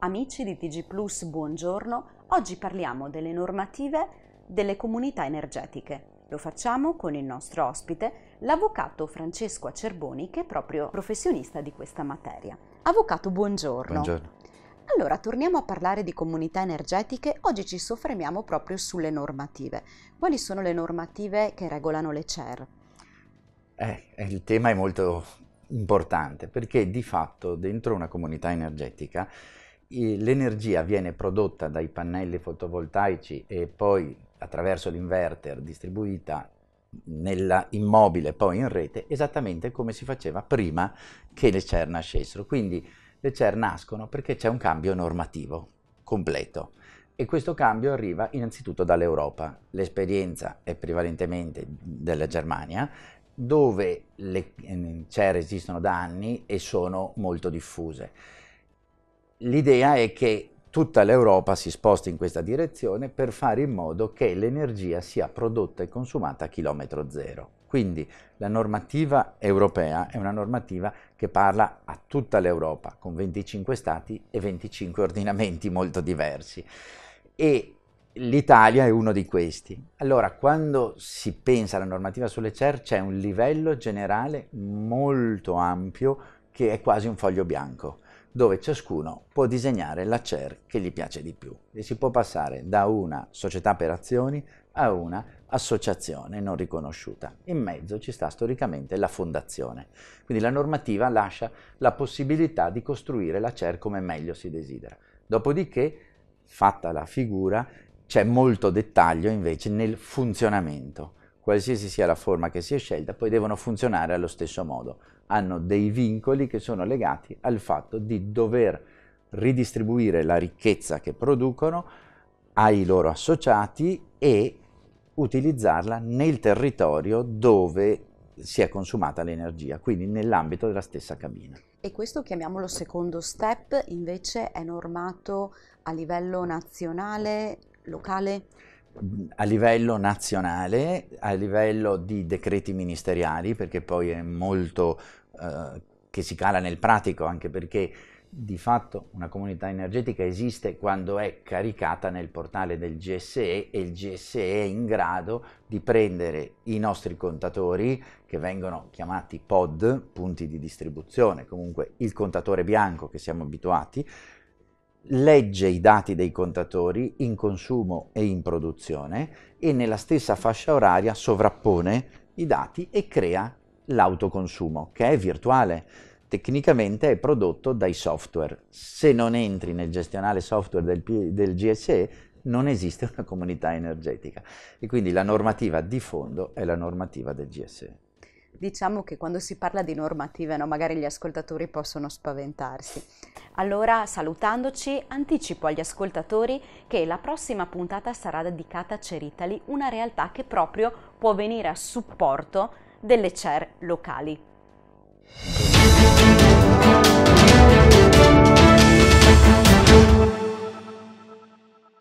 Amici di TG Plus, buongiorno. Oggi parliamo delle normative delle comunità energetiche. Lo facciamo con il nostro ospite, l'avvocato Francesco Acerboni, che è proprio professionista di questa materia. Avvocato, buongiorno. Buongiorno. Allora, torniamo a parlare di comunità energetiche. Oggi ci soffermiamo proprio sulle normative. Quali sono le normative che regolano le CER? Eh, eh, il tema è molto importante perché di fatto dentro una comunità energetica l'energia viene prodotta dai pannelli fotovoltaici e poi attraverso l'inverter distribuita nell'immobile poi in rete esattamente come si faceva prima che le CER nascessero. Quindi le CER nascono perché c'è un cambio normativo completo e questo cambio arriva innanzitutto dall'Europa. L'esperienza è prevalentemente della Germania dove le mm, cere cioè, esistono da anni e sono molto diffuse. L'idea è che tutta l'Europa si sposti in questa direzione per fare in modo che l'energia sia prodotta e consumata a chilometro zero. Quindi la normativa europea è una normativa che parla a tutta l'Europa, con 25 stati e 25 ordinamenti molto diversi. E L'Italia è uno di questi. Allora, quando si pensa alla normativa sulle CER c'è un livello generale molto ampio che è quasi un foglio bianco, dove ciascuno può disegnare la CER che gli piace di più e si può passare da una società per azioni a una associazione non riconosciuta. In mezzo ci sta storicamente la fondazione. Quindi la normativa lascia la possibilità di costruire la CER come meglio si desidera. Dopodiché, fatta la figura, c'è molto dettaglio invece nel funzionamento. Qualsiasi sia la forma che si è scelta, poi devono funzionare allo stesso modo. Hanno dei vincoli che sono legati al fatto di dover ridistribuire la ricchezza che producono ai loro associati e utilizzarla nel territorio dove si è consumata l'energia, quindi nell'ambito della stessa cabina. E questo chiamiamolo secondo step, invece è normato a livello nazionale locale? A livello nazionale, a livello di decreti ministeriali, perché poi è molto eh, che si cala nel pratico, anche perché di fatto una comunità energetica esiste quando è caricata nel portale del GSE e il GSE è in grado di prendere i nostri contatori che vengono chiamati pod, punti di distribuzione, comunque il contatore bianco che siamo abituati, legge i dati dei contatori in consumo e in produzione e nella stessa fascia oraria sovrappone i dati e crea l'autoconsumo, che è virtuale. Tecnicamente è prodotto dai software. Se non entri nel gestionale software del, del GSE, non esiste una comunità energetica. E quindi la normativa di fondo è la normativa del GSE diciamo che quando si parla di normative, no, magari gli ascoltatori possono spaventarsi. Allora, salutandoci, anticipo agli ascoltatori che la prossima puntata sarà dedicata a Ceritali, una realtà che proprio può venire a supporto delle CER locali.